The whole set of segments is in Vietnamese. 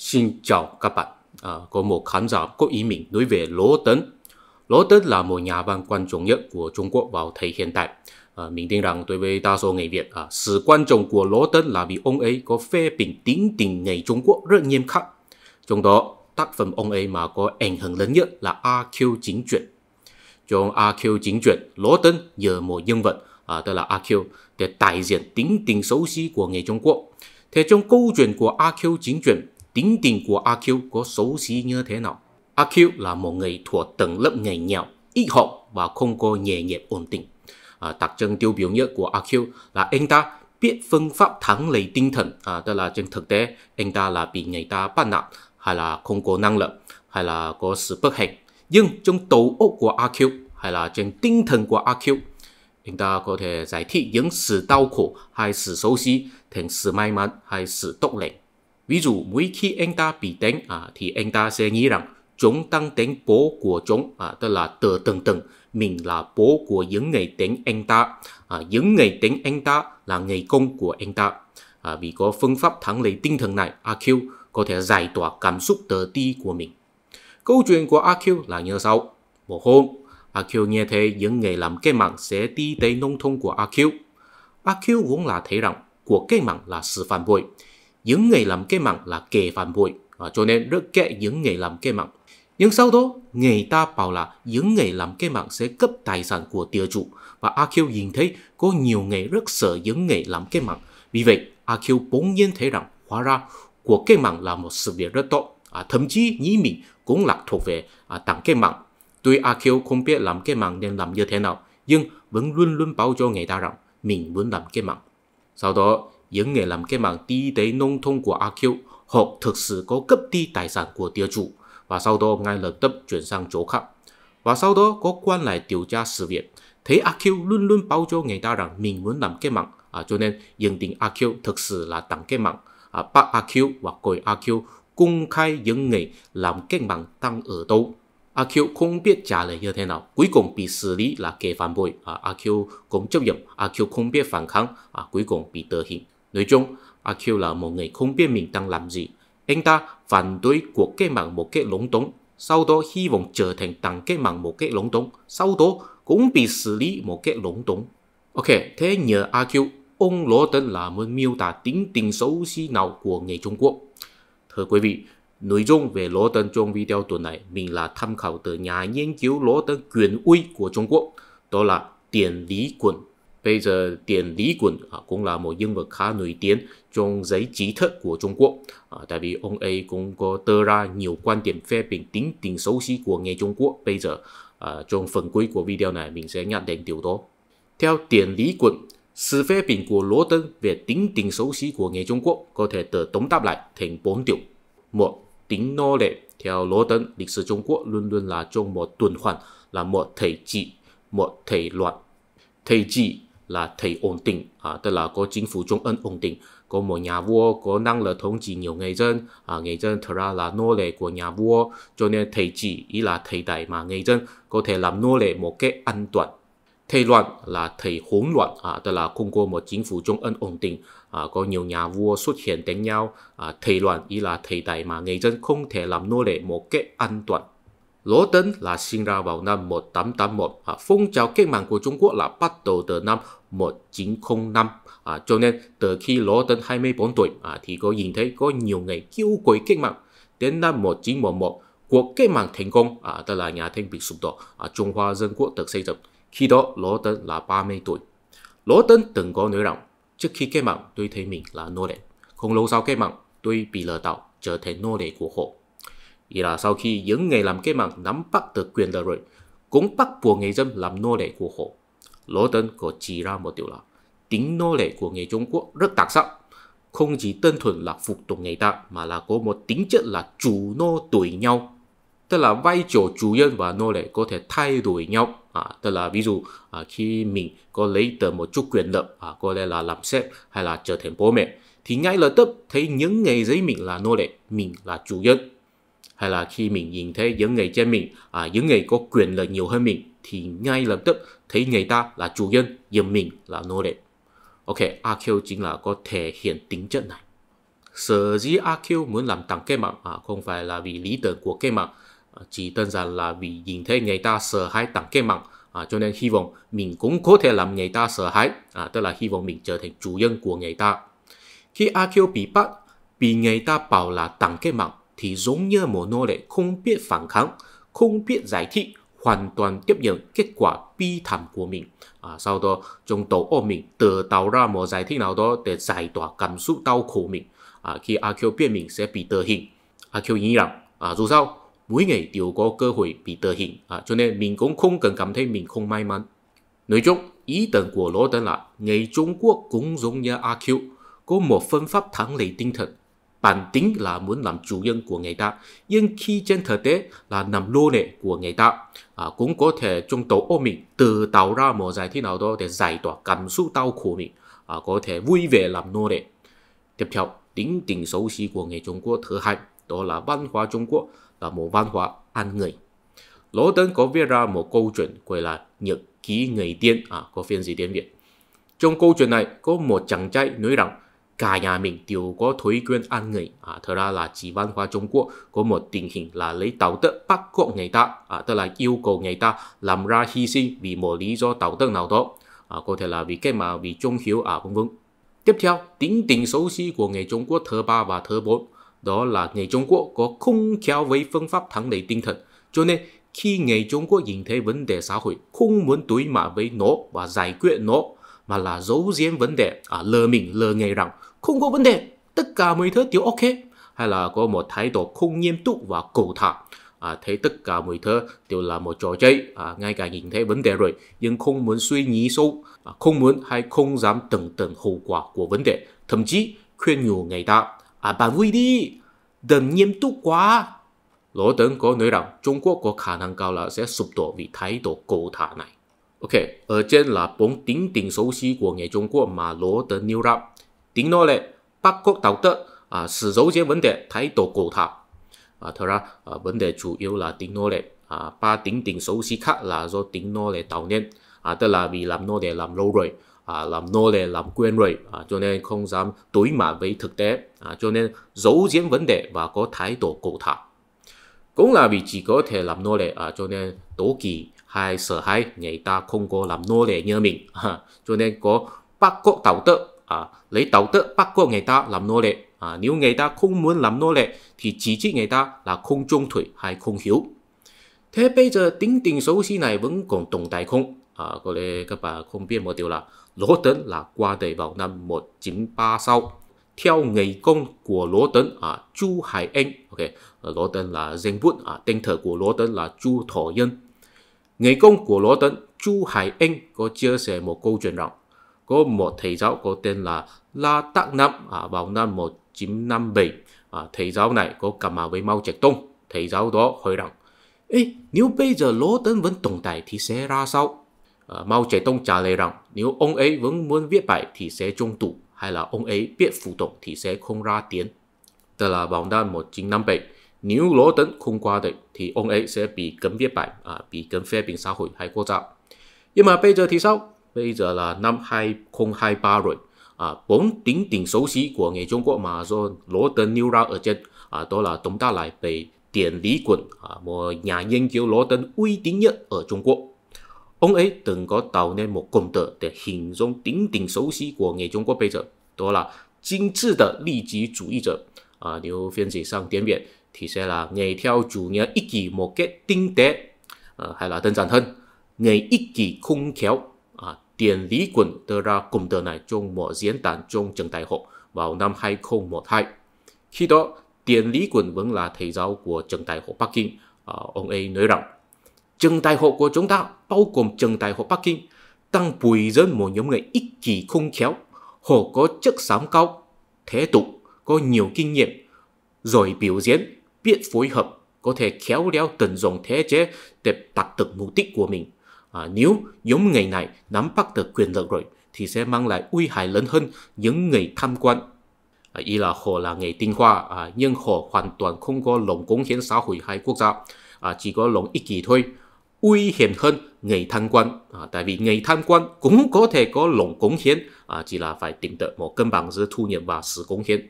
Xin chào các bạn. À, có một khán giả có ý mình nói về Lỗ Tấn. Lỗ Tấn là một nhà văn quan trọng nhất của Trung Quốc vào thời hiện đại. À, mình tin rằng đối với đa số người Việt, à, sự quan trọng của Lỗ Tấn là vì ông ấy có phê bình tính tình người Trung Quốc rất nghiêm khắc. Trong đó, tác phẩm ông ấy mà có ảnh hưởng lớn nhất là A Q chính truyện. Trong A Q chính truyện, Lỗ Tấn nhờ một nhân vật, à, tức là A Q, để đại diện tính tình xấu xí của người Trung Quốc. Thế trong câu chuyện của A Q chính truyện, tính tình của A Q có xấu xí như thế nào. A Q là một người thuộc tầng lớp nghề nghèo, ít học và không có nghề nghiệp ổn định. À, đặc trưng tiêu biểu nhất của A Q là anh ta biết phương pháp thắng lấy tinh thần, à, tức là trên thực tế anh ta là bị người ta bắt nạt hay là không có năng lực hay là có sự bất hạnh. Nhưng trong đầu óc của A Q, hay là trên tinh thần của A Q, anh ta có thể giải thích những sự đau khổ hay sự xấu xí thành sự may mắn hay sự tốt lành. Ví dụ mỗi khi anh ta bị đánh à, thì anh ta sẽ nghĩ rằng chúng đang đánh bố của chúng, à, tức là tờ tầng tầng, mình là bố của những người đánh anh ta, à, những người đánh anh ta là người công của anh ta. À, vì có phương pháp thắng lấy tinh thần này, AQ có thể giải tỏa cảm xúc tờ ti của mình. Câu chuyện của AQ là như sau. Một hôm, AQ nghe thấy những người làm cách mạng sẽ đi tới nông thôn của AQ. AQ cũng là thấy rằng cuộc cách mạng là sự phản bội, những người làm cách mạng là kẻ phản bội à, cho nên rất kệ những người làm cách mạng nhưng sau đó người ta bảo là những người làm cách mạng sẽ cấp tài sản của địa chủ và A Kiêu nhìn thấy có nhiều người rất sợ những người làm cách mạng vì vậy A Kiêu bỗng nhiên thấy rằng hóa ra cuộc cách mạng là một sự việc rất tốt à, thậm chí nghĩ mình cũng là thuộc về à, đảng cách mạng tuy A Kiêu không biết làm cách mạng nên làm như thế nào nhưng vẫn luôn luôn báo cho người ta rằng mình muốn làm cách mạng sau đó những người làm cái mạng y tế nông thôn của AQ hoặc thực sự có cấp đi tài sản của địa chủ và sau đó ngay lập tức chuyển sang chỗ khác. Và sau đó có quan lại điều tra sự việc, thấy AQ luôn luôn báo cho người ta rằng mình muốn làm cái mạng, à, cho nên nhận định AQ thực sự là đảng cái mạng, à, bắt AQ và gọi AQ công khai những người làm cách mạng đang ở đâu. AQ không biết trả lời như thế nào, cuối cùng bị xử lý là kẻ phản bội, à, AQ cũng chấp nhận, AQ không biết phản kháng, à, cuối cùng bị tử hình. Nói chung, Akil là một người không biết mình đang làm gì. Anh ta phản đối cuộc cách mạng một cách lúng túng, sau đó hy vọng trở thành đảng cách mạng một cách lúng túng, sau đó cũng bị xử lý một cách lúng túng. Ok, thế nhờ Akil, ông Lô Tân là một miêu tả tính tình xấu xí nào của người Trung Quốc. Thưa quý vị, Nội dung về Lô Tân trong video tuần này mình là tham khảo từ nhà nghiên cứu Lô Tân quyền uy của Trung Quốc, đó là Tiền Lý Quẩn Bây giờ Tiền Lý Quẩn à, cũng là một nhân vật khá nổi tiếng trong giấy trí thức của Trung Quốc. À, tại vì ông ấy cũng có đưa ra nhiều quan điểm phê bình tính tình xấu xí của nghề Trung Quốc. Bây giờ à, trong phần cuối của video này mình sẽ nhận định điều đó. Theo Tiền Lý Quẩn, sự phê bình của Lỗ Tân về tính tình xấu xí của nghề Trung Quốc có thể được tóm tắt lại thành bốn điều. Một, tính nô lệ. Theo Lỗ Tân, lịch sử Trung Quốc luôn luôn là trong một tuần hoàn, là một thể trị, một thể loạn. Thể trị là thầy ổn định à, tức là có chính phủ trung ương ổn định có một nhà vua có năng lực thống trị nhiều người dân à, người dân thật ra là nô lệ của nhà vua cho nên thầy chỉ ý là thầy đại mà người dân có thể làm nô lệ một cái an toàn Thầy loạn là thầy hỗn loạn à, tức là không có một chính phủ trung ương ổn định à, có nhiều nhà vua xuất hiện đánh nhau à, thầy loạn ý là thầy đại mà người dân không thể làm nô lệ một cái an toàn Lỗ Tấn là sinh ra vào năm 1881, à, phong trào cách mạng của Trung Quốc là bắt đầu từ năm 1905 à, cho nên từ khi Lỗ Tân 24 tuổi à, thì có nhìn thấy có nhiều ngày kêu gọi cách mạng đến năm 1911 cuộc cách mạng thành công à, tức là nhà Thanh bị sụp đổ à, Trung Hoa Dân Quốc được xây dựng khi đó Lỗ Tân là 30 tuổi Lỗ Tân từng có nói rằng trước khi cách mạng tôi thấy mình là nô lệ không lâu sau cách mạng tôi bị lừa đảo trở thành nô lệ của họ Vậy là sau khi những người làm cách mạng nắm bắt được quyền lợi rồi cũng bắt buộc người dân làm nô lệ của họ Lỗ Tân có chỉ ra một điều là tính nô lệ của người Trung Quốc rất đặc sắc. Không chỉ đơn thuần là phục tùng người ta mà là có một tính chất là chủ nô đổi nhau. Tức là vai trò chủ nhân và nô lệ có thể thay đổi nhau. À, tức là ví dụ à, khi mình có lấy được một chút quyền lợi à, có là làm sếp hay là trở thành bố mẹ thì ngay lập tức thấy những người giấy mình là nô lệ, mình là chủ nhân hay là khi mình nhìn thấy những người trên mình à, những người có quyền lợi nhiều hơn mình thì ngay lập tức thấy người ta là chủ nhân giờ mình là nô lệ ok AQ chính là có thể hiện tính chất này sở dĩ AQ muốn làm tăng cái mạng à, không phải là vì lý tưởng của cái mạng à, chỉ đơn giản là vì nhìn thấy người ta sợ hãi tăng cái mạng à, cho nên hy vọng mình cũng có thể làm người ta sợ hãi à, tức là hy vọng mình trở thành chủ nhân của người ta khi AQ bị bắt bị người ta bảo là tăng cái mạng thì giống như một nô lệ không biết phản kháng, không biết giải thích, hoàn toàn tiếp nhận kết quả bi thảm của mình. À, sau đó, trong tổ ôm mình tự tạo ra một giải thích nào đó để giải tỏa cảm xúc đau khổ mình. À, khi AQ biết mình sẽ bị tử hình, AQ nghĩ rằng à, dù sao, mỗi ngày đều có cơ hội bị tử hình, à, cho nên mình cũng không cần cảm thấy mình không may mắn. Nói chung, ý tưởng của Lô Tấn là người Trung Quốc cũng giống như AQ, có một phương pháp thắng lấy tinh thần bản tính là muốn làm chủ nhân của người ta nhưng khi trên thực tế là nằm lô lệ của người ta à, cũng có thể trong tổ ô mình tự tạo ra một giải thích nào đó để giải tỏa cảm xúc đau khổ mình à, có thể vui vẻ làm nô lệ tiếp theo tính tình xấu xí của người Trung Quốc thứ hai đó là văn hóa Trung Quốc là một văn hóa ăn người Lỗ Tấn có viết ra một câu chuyện gọi là nhật ký người tiên à, có phiên gì tiếng Việt trong câu chuyện này có một chàng trai nói rằng cả nhà mình đều có thói quen ăn người à, thật ra là chỉ văn hóa Trung Quốc có một tình hình là lấy đạo đức bắt buộc người ta à, tức là yêu cầu người ta làm ra hy sinh vì một lý do đạo đức nào đó à, có thể là vì cái mà vì trung hiếu à vân vân tiếp theo tính tình xấu xí của người Trung Quốc thứ ba và thứ bốn đó là người Trung Quốc có không kéo với phương pháp thắng đẩy tinh thần cho nên khi người Trung Quốc nhìn thấy vấn đề xã hội không muốn đối mặt với nó và giải quyết nó mà là giấu giếm vấn đề à, lờ mình lờ nghề rằng không có vấn đề tất cả mọi thứ đều ok hay là có một thái độ không nghiêm túc và cầu thả à, thấy tất cả mọi thứ đều là một trò chơi à, ngay cả nhìn thấy vấn đề rồi nhưng không muốn suy nghĩ sâu à, không muốn hay không dám tưởng tượng hậu quả của vấn đề thậm chí khuyên nhủ người ta à bạn vui đi đừng nghiêm túc quá Lỗ Tấn có nói rằng Trung Quốc có khả năng cao là sẽ sụp đổ vì thái độ cầu thả này. OK，ở trên là bốn tính tính xấu xí của người Trung Quốc mà lúa tới nêu ra. Tính nó lệ, Bắc Quốc tạo tật, à, sử dấu chế vấn đề thái độ cổ thảo. À, thật ra, à, vấn đề chủ yếu là tính nó lệ, à, ba tính tính xấu xí khác là do tính nó lệ tạo nên. À, tức là vì làm nó để làm lâu rồi, à, làm nô lệ làm quen rồi à, cho nên không dám đối mặt với thực tế à, cho nên giấu giếm vấn đề và có thái độ cầu thả cũng là vì chỉ có thể làm nô lệ à, cho nên đố kỳ hay sợ hãi người ta không có làm nô lệ như mình à, cho nên có bắt cóc đạo đức, à, lấy đạo đức bắt cóc người ta làm nô lệ à, nếu người ta không muốn làm nô lệ thì chỉ trích người ta là không trung thủy hay không hiểu. thế bây giờ tính tình xấu xí này vẫn còn tồn tại không à, có lẽ các bạn không biết một điều là lỗ tấn là qua đời vào năm 1936 theo ngày công của Lỗ Tấn à, Chu Hải Anh ok Lỗ Tấn là danh bút à, tên thờ của Lỗ Tấn là Chu Thổ Nhân Nghề công của Lỗ Tấn, Chu Hải Anh có chia sẻ một câu chuyện rằng có một thầy giáo có tên là La Tắc Nam à, vào năm 1957. À, thầy giáo này có cặp mặt với Mao Trạch Tông. Thầy giáo đó hỏi rằng Ê, nếu bây giờ Lỗ Tấn vẫn tồn tại thì sẽ ra sao? À, Mao Trạch Tông trả lời rằng nếu ông ấy vẫn muốn viết bài thì sẽ trung tụ hay là ông ấy biết phụ tổng thì sẽ không ra tiếng. Tức là vào năm 1957 nếu lỗ tấn không qua được thì ông ấy sẽ bị cấm viết bài à, bị cấm phê bình xã hội hay quốc gia nhưng mà bây giờ thì sao bây giờ là năm 2023 rồi à, bốn đỉnh đỉnh xấu xí của người Trung Quốc mà do lỗ tấn nêu ra ở trên à, đó là Tống Đa Lại bị Tiền Lý Quẩn à, một nhà nghiên cứu lỗ tấn uy tín nhất ở Trung Quốc ông ấy từng có tạo nên một cụm từ để hình dung đỉnh đỉnh xấu xí của người Trung Quốc bây giờ đó là chính trị 的利己主义者 à, nếu phiên dịch sang tiếng Việt thì sẽ là nghề theo chủ nghĩa ích kỷ một cách tinh tế à, hay là đơn giản hơn nghề ích kỷ không khéo tiền lý quần đưa ra cụm từ này trong một diễn đàn trong trường đại học vào năm 2012 khi đó tiền lý quần vẫn là thầy giáo của trường đại học Bắc Kinh ông ấy nói rằng trường đại học của chúng ta bao gồm trường đại học Bắc Kinh đang bùi dân một nhóm người ích kỷ không khéo họ có chất xám cao thế tục có nhiều kinh nghiệm, rồi biểu diễn, biết phối hợp, có thể khéo léo tận dụng thế chế để đạt được mục đích của mình. À, nếu giống người này nắm bắt được quyền lực rồi, thì sẽ mang lại uy hại lớn hơn những người tham quan. À, ý là họ là người tinh hoa, à, nhưng họ hoàn toàn không có lòng cống hiến xã hội hay quốc gia, à, chỉ có lòng ích kỷ thôi. Uy hiểm hơn người tham quan, à, tại vì người tham quan cũng có thể có lòng cống hiến, à, chỉ là phải tìm được một cân bằng giữa thu nhập và sự cống hiến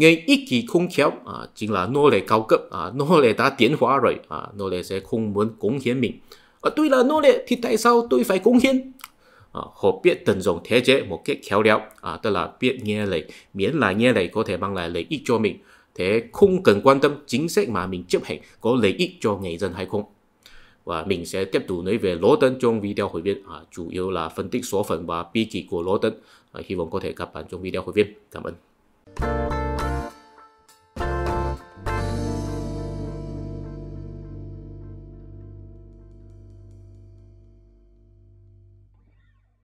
ngay ý chí không khéo à, chính là nô lệ cao cấp à, nô lệ đã tiến hóa rồi à, nô lệ sẽ không muốn cống hiến mình à, tôi là nô lệ thì tại sao tôi phải cống hiến à, họ biết tận dụng thế giới một cách khéo léo à, tức là biết nghe lời miễn là nghe lời có thể mang lại lợi ích cho mình thế không cần quan tâm chính sách mà mình chấp hành có lợi ích cho người dân hay không và mình sẽ tiếp tục nói về lỗ tân trong video hội viên à, chủ yếu là phân tích số phận và bi kỳ của lỗ tân à, hy vọng có thể gặp bạn trong video hội viên cảm ơn